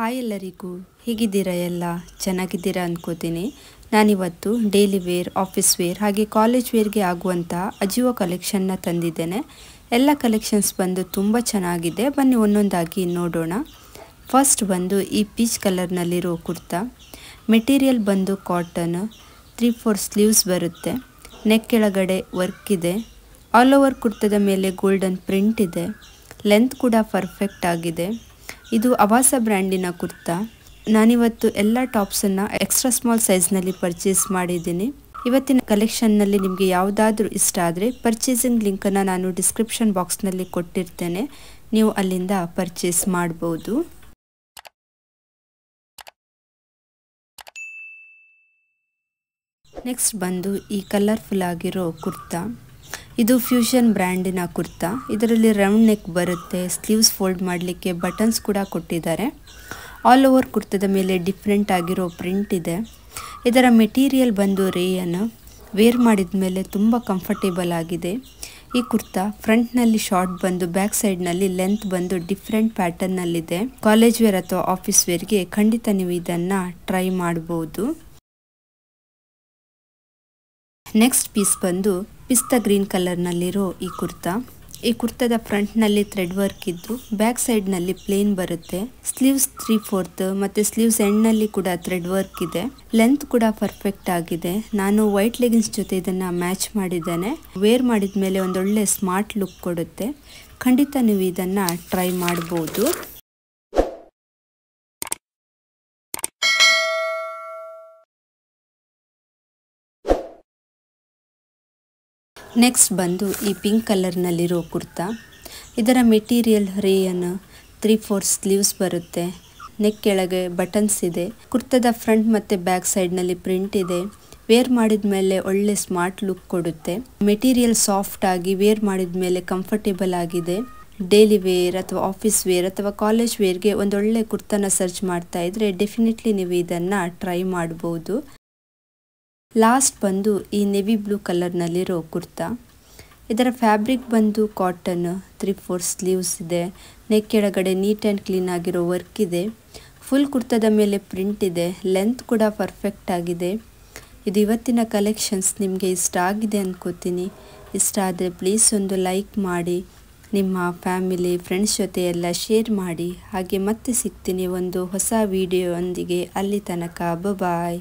hi ಎಲ್ಲರಿಗೂ ಹೇಗಿದ್ದೀರಾ ಎಲ್ಲ ಚೆನ್ನಾಗಿದ್ದೀರಾ ಅಂದ್ಕೋತೀನಿ ನಾನಿವತ್ತು ಡೈಲಿ ವೇರ್ ಆಫೀಸ್ ವೇರ್ ಹಾಗೆ ಕಾಲೇಜ್ ವೇರ್ಗೆ ಆಗುವಂತಹ ಅಜಿಯೋ ಕಲೆಕ್ಷನ್ನ ತಂದಿದ್ದೇನೆ ಎಲ್ಲ ಕಲೆಕ್ಷನ್ಸ್ ಬಂದು ತುಂಬ ಚೆನ್ನಾಗಿದೆ ಬನ್ನಿ ಒಂದೊಂದಾಗಿ ನೋಡೋಣ ಫಸ್ಟ್ ಬಂದು ಈ ಪೀಚ್ ಕಲರ್ನಲ್ಲಿರೋ ಕುರ್ತಾ ಮೆಟೀರಿಯಲ್ ಬಂದು ಕಾಟನ್ ತ್ರೀ ಫೋರ್ ಸ್ಲೀವ್ಸ್ ಬರುತ್ತೆ ನೆಕ್ ಕೆಳಗಡೆ ವರ್ಕ್ ಇದೆ ಆಲ್ ಓವರ್ ಕುರ್ತದ ಮೇಲೆ ಗೋಲ್ಡನ್ ಪ್ರಿಂಟ್ ಇದೆ ಲೆಂತ್ ಕೂಡ ಪರ್ಫೆಕ್ಟ್ ಆಗಿದೆ ಇದು ಅವಾಸ ಬ್ರ್ಯಾಂಡಿನ ಕುರ್ತಾ ನಾನಿವತ್ತು ಎಲ್ಲ ಟಾಪ್ಸನ್ನು ಎಕ್ಸ್ಟ್ರಾ ಸ್ಮಾಲ್ ಸೈಜ್ನಲ್ಲಿ ಪರ್ಚೇಸ್ ಮಾಡಿದ್ದೀನಿ ಇವತ್ತಿನ ಕಲೆಕ್ಷನ್ನಲ್ಲಿ ನಿಮಗೆ ಯಾವುದಾದ್ರೂ ಇಷ್ಟ ಆದರೆ ಪರ್ಚೇಸಿಂಗ್ ಲಿಂಕನ್ನು ನಾನು ಡಿಸ್ಕ್ರಿಪ್ಷನ್ ಬಾಕ್ಸ್ನಲ್ಲಿ ಕೊಟ್ಟಿರ್ತೇನೆ ನೀವು ಅಲ್ಲಿಂದ ಪರ್ಚೇಸ್ ಮಾಡ್ಬೋದು ನೆಕ್ಸ್ಟ್ ಬಂದು ಈ ಕಲರ್ಫುಲ್ ಆಗಿರೋ ಕುರ್ತಾ ಇದು ಫ್ಯೂಷನ್ ಬ್ರ್ಯಾಂಡಿನ ಕುರ್ತಾ ಇದರಲ್ಲಿ ರೌಂಡ್ ನೆಕ್ ಬರುತ್ತೆ ಸ್ಲೀವ್ಸ್ ಫೋಲ್ಡ್ ಮಾಡಲಿಕ್ಕೆ ಬಟನ್ಸ್ ಕೂಡ ಕೊಟ್ಟಿದ್ದಾರೆ ಆಲ್ ಓವರ್ ಕುರ್ತಾದ ಮೇಲೆ ಡಿಫ್ರೆಂಟ್ ಆಗಿರೋ ಪ್ರಿಂಟ್ ಇದೆ ಇದರ ಮೆಟೀರಿಯಲ್ ಬಂದು ರೇಯನ್ ವೇರ್ ಮಾಡಿದ ಮೇಲೆ ತುಂಬ ಕಂಫರ್ಟೇಬಲ್ ಆಗಿದೆ ಈ ಕುರ್ತಾ ಫ್ರಂಟ್ನಲ್ಲಿ ಶಾರ್ಟ್ ಬಂದು ಬ್ಯಾಕ್ ಸೈಡ್ನಲ್ಲಿ ಲೆಂತ್ ಬಂದು ಡಿಫ್ರೆಂಟ್ ಪ್ಯಾಟರ್ನಲ್ಲಿದೆ ಕಾಲೇಜ್ ವೇರ್ ಅಥವಾ ಆಫೀಸ್ ವೇರ್ಗೆ ಖಂಡಿತ ನೀವು ಇದನ್ನು ಟ್ರೈ ಮಾಡ್ಬೋದು ನೆಕ್ಸ್ಟ್ ಪೀಸ್ ಬಂದು ಪಿಸ್ತಾ ಗ್ರೀನ್ ಕಲರ್ನಲ್ಲಿರೋ ಈ ಕುರ್ತಾ ಈ ಕುರ್ತಾದ ಫ್ರಂಟ್ನಲ್ಲಿ ಥ್ರೆಡ್ ವರ್ಕ್ ಇದ್ದು ಬ್ಯಾಕ್ ಸೈಡ್ನಲ್ಲಿ ಪ್ಲೇನ್ ಬರುತ್ತೆ ಸ್ಲೀವ್ಸ್ ತ್ರೀ ಫೋರ್ತ್ ಮತ್ತು ಸ್ಲೀವ್ಸ್ ಎಂಡ್ನಲ್ಲಿ ಕೂಡ ಥ್ರೆಡ್ ವರ್ಕ್ ಇದೆ ಲೆಂತ್ ಕೂಡ ಪರ್ಫೆಕ್ಟ್ ಆಗಿದೆ ನಾನು ವೈಟ್ ಲೆಗಿನ್ಸ್ ಜೊತೆ ಇದನ್ನು ಮ್ಯಾಚ್ ಮಾಡಿದ್ದೇನೆ ವೇರ್ ಮಾಡಿದ ಮೇಲೆ ಒಂದೊಳ್ಳೆ ಸ್ಮಾರ್ಟ್ ಲುಕ್ ಕೊಡುತ್ತೆ ಖಂಡಿತ ನೀವು ಇದನ್ನು ಟ್ರೈ ಮಾಡ್ಬೋದು ನೆಕ್ಸ್ಟ್ ಬಂದು ಈ ಪಿಂಕ್ ಕಲರ್ನಲ್ಲಿರೋ ಕುರ್ತಾ ಇದರ material rayon three four sleeves ಬರುತ್ತೆ ನೆಕ್ ಕೆಳಗೆ ಬಟನ್ಸ್ ಇದೆ ಕುರ್ತದ ಫ್ರಂಟ್ ಮತ್ತು ಬ್ಯಾಕ್ ಸೈಡ್ನಲ್ಲಿ ಪ್ರಿಂಟ್ ಇದೆ ವೇರ್ ಮಾಡಿದ ಮೇಲೆ ಒಳ್ಳೆ ಸ್ಮಾರ್ಟ್ ಲುಕ್ ಕೊಡುತ್ತೆ ಮೆಟೀರಿಯಲ್ ಸಾಫ್ಟ್ ಆಗಿ ವೇರ್ ಮಾಡಿದ ಮೇಲೆ ಕಂಫರ್ಟೇಬಲ್ ಆಗಿದೆ ಡೈಲಿ ವೇರ್ ಅಥವಾ ಆಫೀಸ್ ವೇರ್ ಅಥವಾ ಕಾಲೇಜ್ ವೇರ್ಗೆ ಒಂದೊಳ್ಳೆ ಕುರ್ತಾನ ಸರ್ಚ್ ಮಾಡ್ತಾ ಇದ್ರೆ ಡೆಫಿನೆಟ್ಲಿ ನೀವು ಇದನ್ನು ಟ್ರೈ ಮಾಡ್ಬೋದು ಲಾಸ್ಟ್ ಬಂದು ಈ ನೆವಿ ಬ್ಲೂ ಕಲರ್ನಲ್ಲಿರೋ ಕುರ್ತಾ ಇದರ ಫ್ಯಾಬ್ರಿಕ್ ಬಂದು ಕಾಟನ್ ತ್ರೀ ಫೋರ್ ಸ್ಲೀವ್ಸ್ ಇದೆ ನೆಕ್ ಕೆಳಗಡೆ ನೀಟ್ ಆ್ಯಂಡ್ ಕ್ಲೀನ್ ಆಗಿರೋ ವರ್ಕ್ ಇದೆ ಫುಲ್ ಕುರ್ತಾದ ಮೇಲೆ ಪ್ರಿಂಟ್ ಇದೆ ಲೆಂತ್ ಕೂಡ ಪರ್ಫೆಕ್ಟ್ ಆಗಿದೆ ಇದು ಇವತ್ತಿನ ಕಲೆಕ್ಷನ್ಸ್ ನಿಮಗೆ ಇಷ್ಟ ಆಗಿದೆ ಅಂದ್ಕೋತೀನಿ ಇಷ್ಟ ಆದರೆ ಪ್ಲೀಸ್ ಒಂದು ಲೈಕ್ ಮಾಡಿ ನಿಮ್ಮ ಫ್ಯಾಮಿಲಿ ಫ್ರೆಂಡ್ಸ್ ಜೊತೆ ಎಲ್ಲ ಶೇರ್ ಮಾಡಿ ಹಾಗೆ ಮತ್ತೆ ಸಿಗ್ತೀನಿ ಒಂದು ಹೊಸ ವಿಡಿಯೋ ಒಂದಿಗೆ ಅಲ್ಲಿ ತನಕ ಬಾಯ್